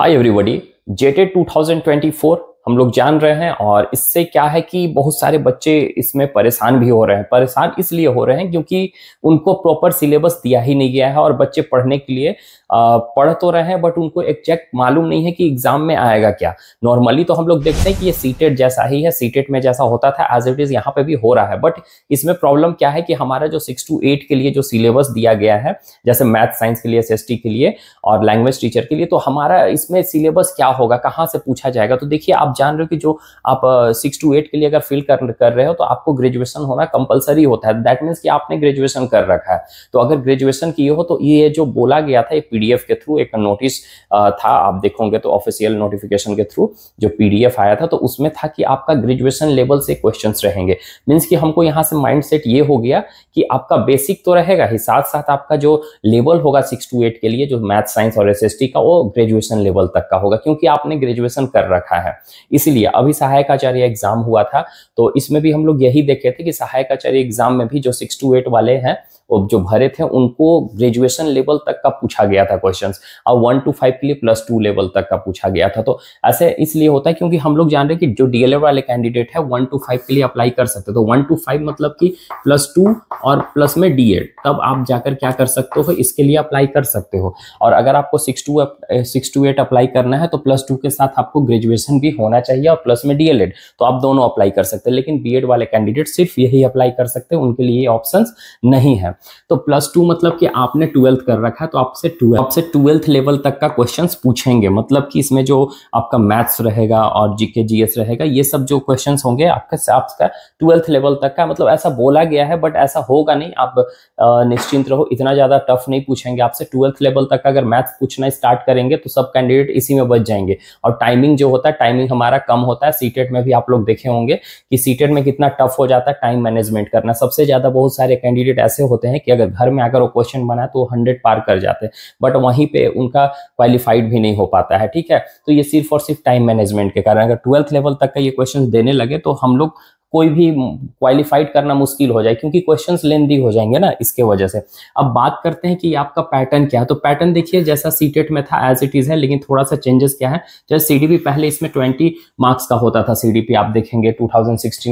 Hi everybody, JT 2024 हम लोग जान रहे हैं और इससे क्या है कि बहुत सारे बच्चे इसमें परेशान भी हो रहे हैं परेशान इसलिए हो रहे हैं क्योंकि उनको प्रॉपर सिलेबस दिया ही नहीं गया है और बच्चे पढ़ने के लिए पढ़ तो रहे हैं बट उनको एग्जैक्ट मालूम नहीं है कि एग्जाम में आएगा क्या नॉर्मली तो हम लोग देखते हैं कि ये सीटेट जैसा ही है सीटेट में जैसा होता था एज इट इज यहाँ पे भी हो रहा है बट इसमें प्रॉब्लम क्या है कि हमारा जो सिक्स टू एट के लिए जो सिलेबस दिया गया है जैसे मैथ साइंस के लिए एस के लिए और लैंग्वेज टीचर के लिए तो हमारा इसमें सिलेबस क्या होगा कहाँ से पूछा जाएगा तो देखिए आप जान रहे हो कि जो आप सिक्स टू एट के लिए अगर फिल कर कर रहे हो तो आपको ग्रेजुएशन होना कंपलसरी होता है दैट मीन्स कि आपने ग्रेजुएशन कर रखा है तो अगर ग्रेजुएशन किए हो तो ये जो बोला गया था ये पीडीएफ के थ्रू एक नोटिस था आप देखोगे तो ऑफिशियल नोटिफिकेशन के थ्रू जो पीडीएफ आया था तो उसमें था कि आपका ग्रेजुएशन लेवल से क्वेश्चन रहेंगे मीन्स कि हमको यहाँ से माइंड ये हो गया कि आपका बेसिक तो रहेगा ही साथ साथ आपका जो लेवल होगा सिक्स टू एट के लिए जो मैथ साइंस और एस का वो ग्रेजुएशन लेवल तक का होगा क्योंकि आपने ग्रेजुएशन कर रखा है इसीलिए अभी सहायक आचार्य एग्जाम हुआ था तो इसमें भी हम लोग यही देखे थे कि सहायक आचार्य एग्जाम में भी जो सिक्स टू एट वाले हैं जो भरे थे उनको ग्रेजुएशन लेवल तक का पूछा गया था क्वेश्चन और वन टू फाइव के लिए प्लस टू लेवल तक का पूछा गया था तो ऐसे इसलिए होता है क्योंकि हम लोग जान रहे हैं कि जो डीएलएड वाले कैंडिडेट है वन टू फाइव के लिए अप्लाई कर सकते तो वन टू फाइव मतलब कि प्लस टू और प्लस में डी तब आप जाकर क्या कर सकते हो इसके लिए अप्लाई कर सकते हो और अगर आपको six two six two eight apply करना है तो प्लस टू के साथ आपको ग्रेजुएशन भी होना चाहिए और प्लस में डीएलएड तो आप दोनों अप्लाई कर सकते हैं लेकिन बीएड वाले कैंडिडेट सिर्फ यही अप्लाई कर सकते हैं उनके लिए ऑप्शंस नहीं है है तो प्लस टू मतलब कि आपने ट्वेल्थ कर रखा है तो आपसे ट्वेल्थ आपसे ट्वेल्थ लेवल तक का क्वेश्चन पूछेंगे मतलब कि इसमें जो आपका मैथ्स रहेगा और जीके के जी रहेगा ये सब जो क्वेश्चन होंगे आपके आपका ट्वेल्थ लेवल तक का मतलब ऐसा बोला गया है बट ऐसा होगा नहीं आप निश्चिंत रहो इतना ज़्यादा टफ नहीं पूछेंगे आपसे ट्वेल्थ लेवल तक अगर मैथ्स पूछना स्टार्ट करेंगे तो सब कैंडिडेट इसी में बच जाएंगे और टाइमिंग जो होता है टाइमिंग हमारा कम होता है सीटेट e में भी आप लोग देखे होंगे कि सीटेट e में कितना टफ हो जाता है टाइम मैनेजमेंट करना सबसे ज़्यादा बहुत सारे कैंडिडेट ऐसे होते होते हैं कि अगर घर में आकर वो क्वेश्चन बनाए तो हंड्रेड पार कर जाते हैं बट वहीं पर उनका क्वालिफाइड भी नहीं हो पाता है ठीक है तो ये सिर्फ और सिर्फ टाइम मैनेजमेंट के कारण अगर ट्वेल्थ लेवल तक का ये क्वेश्चन देने लगे तो हम लोग कोई भी क्वालिफाइड करना मुश्किल हो जाए क्योंकि क्वेश्चंस लेंदी हो जाएंगे ना इसके वजह से अब बात करते हैं कि आपका पैटर्न क्या है तो पैटर्न देखिए जैसा सीटेट में था एज इट इज है लेकिन थोड़ा सा चेंजेस क्या है जैसे सीडीपी पहले इसमें ट्वेंटी मार्क्स का होता था सी आप देखेंगे टू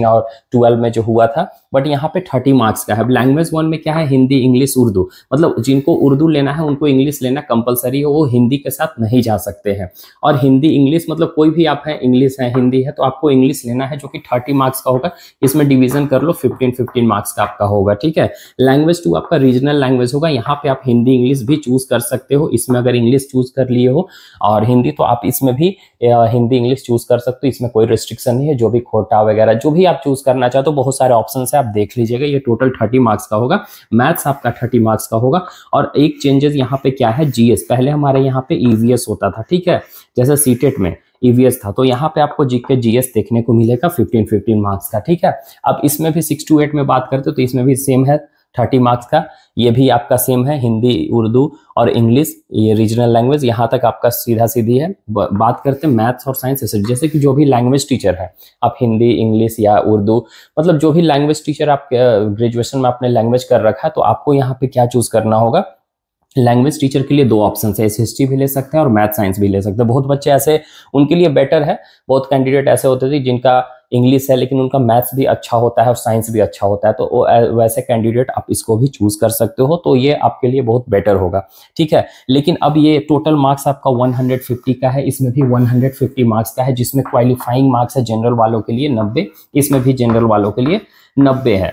और ट्वेल्व में जो हुआ था बट यहाँ पे थर्टी मार्क्स का है लैंग्वेज वन में क्या है हिंदी इंग्लिश उर्दू मतलब जिनको उर्दू लेना है उनको इंग्लिश लेना कंपलसरी है वो हिंदी के साथ नहीं जा सकते हैं और हिंदी इंग्लिश मतलब कोई भी आप है इंग्लिश है हिंदी है तो आपको इंग्लिश लेना है जो कि थर्टी मार्क्स का होगा इसमें डिवीजन कर लो 15 15 मार्क्स का आपका होगा ठीक है लैंग्वेज टू आपका रीजनल लैंग्वेज होगा यहाँ पे आप हिंदी इंग्लिश भी चूज कर सकते हो इसमें अगर इंग्लिश चूज कर लिए हो और हिंदी तो आप इसमें भी हिंदी इंग्लिश चूज कर सकते हो इसमें कोई रिस्ट्रिक्शन नहीं है जो भी खोटा वगैरह जो भी आप चूज करना चाहते हो बहुत सारे ऑप्शन है आप देख लीजिएगा ये टोटल थर्टी मार्क्स का होगा मैथ्स आपका थर्टी मार्क्स का होगा और एक चेंजेस यहाँ पे क्या है जीएस पहले हमारे यहाँ पे ईवीएस e होता था ठीक है जैसे सीटेट e में ईवीएस e था तो यहाँ पे आपको जीके जीएस देखने को मिलेगा 15 15 मार्क्स का ठीक है अब इसमें भी सिक्स टू एट में बात करते हो तो इसमें भी सेम है थर्टी मार्क्स का ये भी आपका सेम है हिंदी उर्दू और इंग्लिश ये रीजनल लैंग्वेज यहाँ तक आपका सीधा सीधी है बात करते हैं मैथ्स और साइंस से जैसे कि जो भी लैंग्वेज टीचर है आप हिंदी इंग्लिश या उर्दू मतलब जो भी लैंग्वेज टीचर आप ग्रेजुएशन में आपने लैंग्वेज कर रखा है तो आपको यहाँ पे क्या चूज करना होगा लैंग्वेज टीचर के लिए दो ऑप्शन है हिस्ट्री भी ले सकते हैं और मैथ साइंस भी ले सकते हैं बहुत बच्चे ऐसे उनके लिए बेटर है बहुत कैंडिडेट ऐसे होते थे जिनका इंग्लिश है लेकिन उनका मैथ्स भी अच्छा होता है और साइंस भी अच्छा होता है तो वैसे कैंडिडेट आप इसको भी चूज कर सकते हो तो ये आपके लिए बहुत बेटर होगा ठीक है लेकिन अब ये टोटल मार्क्स आपका 150 का है इसमें भी 150 मार्क्स का है जिसमें क्वालिफाइंग मार्क्स है जनरल वालों के लिए नब्बे इसमें भी जनरल वालों के लिए नब्बे है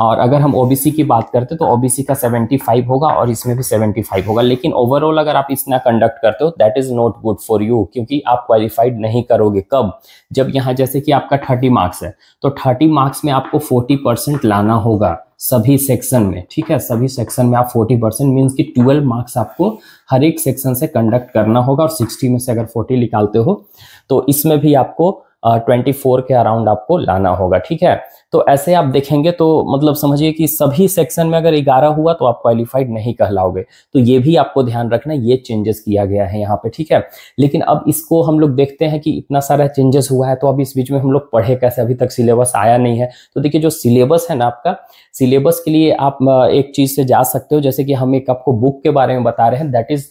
और अगर हम ओबीसी की बात करते तो ओबीसी का 75 होगा और इसमें भी 75 होगा लेकिन ओवरऑल अगर आप इतना कंडक्ट करते हो that is not good for you क्योंकि आप क्वालिफाइड नहीं करोगे कब जब यहाँ जैसे कि आपका 30 मार्क्स है तो 30 मार्क्स में आपको 40 परसेंट लाना होगा सभी सेक्शन में ठीक है सभी सेक्शन में आप 40 परसेंट मीन्स की ट्वेल्व मार्क्स आपको हर एक सेक्शन से कंडक्ट करना होगा और सिक्सटी में से अगर फोर्टी निकालते हो तो इसमें भी आपको ट्वेंटी फोर के अराउंड आपको लाना होगा ठीक है तो ऐसे आप देखेंगे तो मतलब समझिए कि सभी सेक्शन में अगर ग्यारह हुआ तो आप क्वालिफाइड नहीं कहलाओगे तो ये भी आपको ध्यान रखना ये चेंजेस किया गया है यहाँ पे ठीक है लेकिन अब इसको हम लोग देखते हैं कि इतना सारा चेंजेस हुआ है तो अब इस बीच में हम लोग पढ़े कैसे अभी तक सिलेबस आया नहीं है तो देखिए जो सिलेबस है ना आपका सिलेबस के लिए आप एक चीज से जा सकते हो जैसे कि हम एक आपको बुक के बारे में बता रहे हैं दैट इज़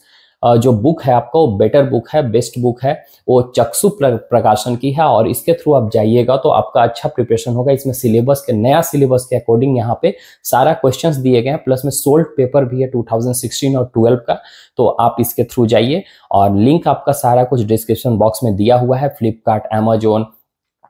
जो बुक है आपका वो बेटर बुक है बेस्ट बुक है वो चक्षु प्रकाशन की है और इसके थ्रू आप जाइएगा तो आपका अच्छा प्रिपरेशन होगा इसमें सिलेबस के नया सिलेबस के अकॉर्डिंग यहाँ पे सारा क्वेश्चंस दिए गए हैं प्लस में सोल्ड पेपर भी है 2016 और 12 का तो आप इसके थ्रू जाइए और लिंक आपका सारा कुछ डिस्क्रिप्शन बॉक्स में दिया हुआ है फ्लिपकार्ट एमेजोन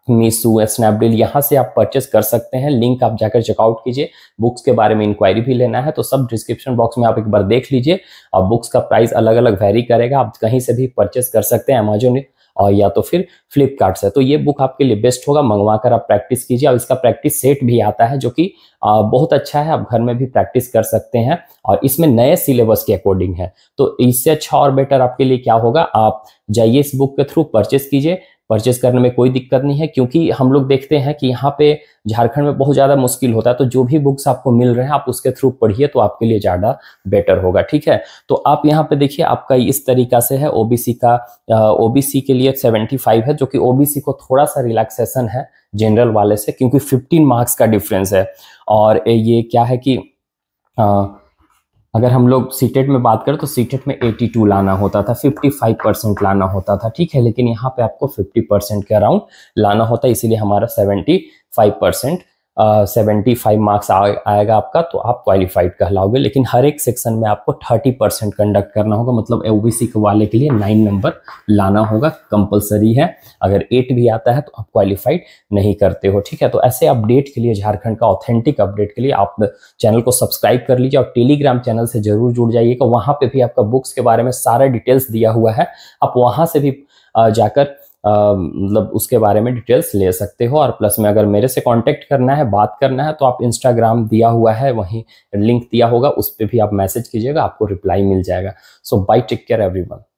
मीसू स्नैपडील यहाँ से आप परचेस कर सकते हैं लिंक आप जाकर चेकआउट कीजिए बुक्स के बारे में इंक्वायरी भी लेना है तो सब डिस्क्रिप्शन बॉक्स में आप एक बार देख लीजिए और बुक्स का प्राइस अलग अलग वेरी करेगा आप कहीं से भी परचेस कर सकते हैं अमेजोन और या तो फिर फ्लिपकार्ट से तो ये बुक आपके लिए बेस्ट होगा मंगवा कर आप प्रैक्टिस कीजिए और इसका प्रैक्टिस सेट भी आता है जो कि बहुत अच्छा है आप घर में भी प्रैक्टिस कर सकते हैं और इसमें नए सिलेबस के अकॉर्डिंग है तो इससे अच्छा और बेटर आपके लिए क्या होगा आप जाइए इस बुक के थ्रू परचेस कीजिए परचेज करने में कोई दिक्कत नहीं है क्योंकि हम लोग देखते हैं कि यहाँ पे झारखंड में बहुत ज़्यादा मुश्किल होता है तो जो भी बुक्स आपको मिल रहे हैं आप उसके थ्रू पढ़िए तो आपके लिए ज़्यादा बेटर होगा ठीक है तो आप यहाँ पे देखिए आपका इस तरीका से है ओबीसी का ओबीसी के लिए सेवेंटी है जो कि ओबीसी को थोड़ा सा रिलैक्सेशन है जनरल वाले से क्योंकि फिफ्टीन मार्क्स का डिफरेंस है और ये क्या है कि आ, अगर हम लोग सीटेट में बात करें तो सीटेट में 82 लाना होता था 55 परसेंट लाना होता था ठीक है लेकिन यहाँ पे आपको 50 परसेंट के अराउंड लाना होता है इसीलिए हमारा 75 परसेंट सेवेंटी फाइव मार्क्स आएगा आपका तो आप क्वालिफाइड कहलाओगे लेकिन हर एक सेक्शन में आपको थर्टी परसेंट कंडक्ट करना होगा मतलब ए के वाले के लिए नाइन नंबर लाना होगा कंपलसरी है अगर एट भी आता है तो आप क्वालिफाइड नहीं करते हो ठीक है तो ऐसे अपडेट के लिए झारखंड का ऑथेंटिक अपडेट के लिए आप चैनल को सब्सक्राइब कर लीजिए और टेलीग्राम चैनल से जरूर जुड़ जाइएगा वहाँ पर भी आपका बुक्स के बारे में सारा डिटेल्स दिया हुआ है आप वहाँ से भी जाकर मतलब उसके बारे में डिटेल्स ले सकते हो और प्लस में अगर मेरे से कांटेक्ट करना है बात करना है तो आप इंस्टाग्राम दिया हुआ है वहीं लिंक दिया होगा उस पर भी आप मैसेज कीजिएगा आपको रिप्लाई मिल जाएगा so bye take care every